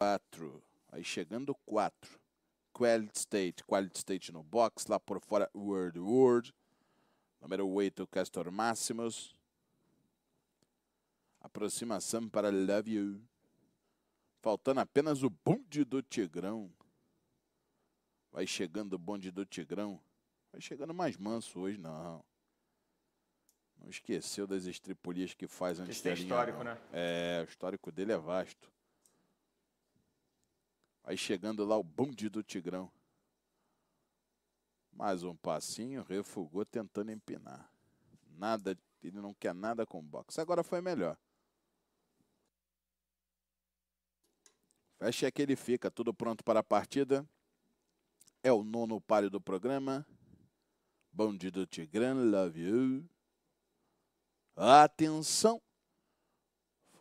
4. Aí chegando 4. Quality State, Quality State no box, lá por fora World World. Número 8, Castor Máximos. Aproximação para Love You. Faltando apenas o bonde do Tigrão. Vai chegando o bonde do Tigrão. Vai chegando mais manso hoje, não. Não esqueceu das estripulias que faz antes Esse da histórico, não. né? É, o histórico dele é vasto. Aí chegando lá o bonde do Tigrão. Mais um passinho, refugou tentando empinar. Nada, ele não quer nada com boxe. Agora foi melhor. Fecha que ele fica, tudo pronto para a partida. É o nono páreo do programa. Bandido Tigrão, love you. Atenção!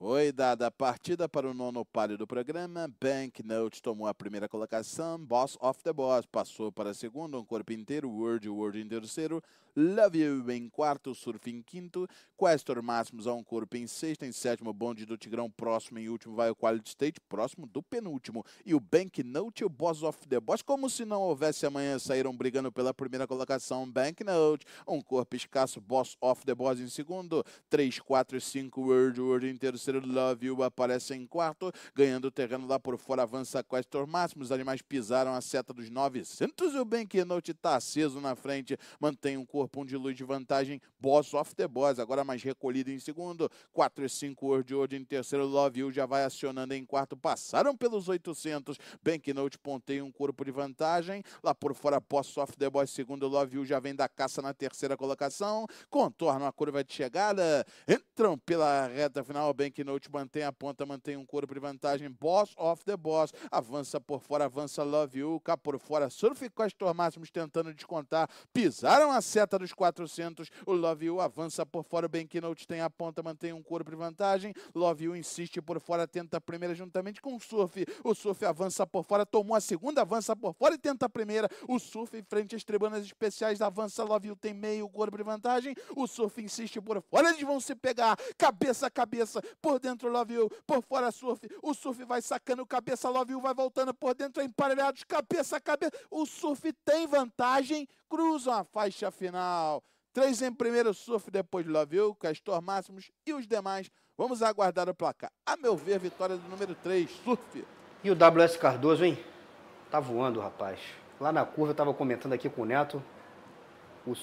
Foi dada a partida para o nono palio do programa. Banknote tomou a primeira colocação. Boss of the Boss passou para a segunda. Um corpo inteiro. Word, Word em terceiro. Love You em quarto. Surf em quinto. Questor Máximos a um corpo em sexto. Em sétimo, Bonde do Tigrão. Próximo em último vai o Quality State. Próximo do penúltimo. E o Banknote e o Boss of the Boss, como se não houvesse amanhã, saíram brigando pela primeira colocação. Banknote, um corpo escasso. Boss of the Boss em segundo. 3, 4, 5, Word, Word em terceiro terceiro Love You aparece em quarto, ganhando o terreno lá por fora, avança quase Questor Máximo, os animais pisaram a seta dos 900 e o Banknote está aceso na frente, mantém um corpo de luz de vantagem, Boss of the Boss, agora mais recolhido em segundo, 4 e 5 World hoje em terceiro, Love You já vai acionando em quarto, passaram pelos 800, Banknote ponteia um corpo de vantagem, lá por fora Boss of the Boss, segundo Love You já vem da caça na terceira colocação, contornam a curva de chegada, entram pela reta final, Banknote Note mantém a ponta, mantém um couro por vantagem. Boss of the boss. Avança por fora, avança Love You. Cá por fora, surf Costor Máximos tentando descontar. Pisaram a seta dos 400. O Love You avança por fora. O Ben Keynote tem a ponta, mantém um couro por vantagem. Love You insiste por fora, tenta a primeira juntamente com o surf. O surf avança por fora, tomou a segunda, avança por fora e tenta a primeira. O surf em frente às tribunas especiais avança. Love You tem meio couro por vantagem. O surf insiste por fora. Eles vão se pegar. Cabeça a cabeça. Por por dentro love you, por fora surf, o surf vai sacando cabeça, love you vai voltando por dentro, emparelhado de cabeça a cabeça. O surf tem vantagem, cruzam a faixa final. Três em primeiro surf, depois love you, Castor Máximos e os demais. Vamos aguardar o placar. A meu ver, vitória do número 3, surf. E o WS Cardoso, hein? Tá voando, rapaz. Lá na curva eu tava comentando aqui com o Neto. O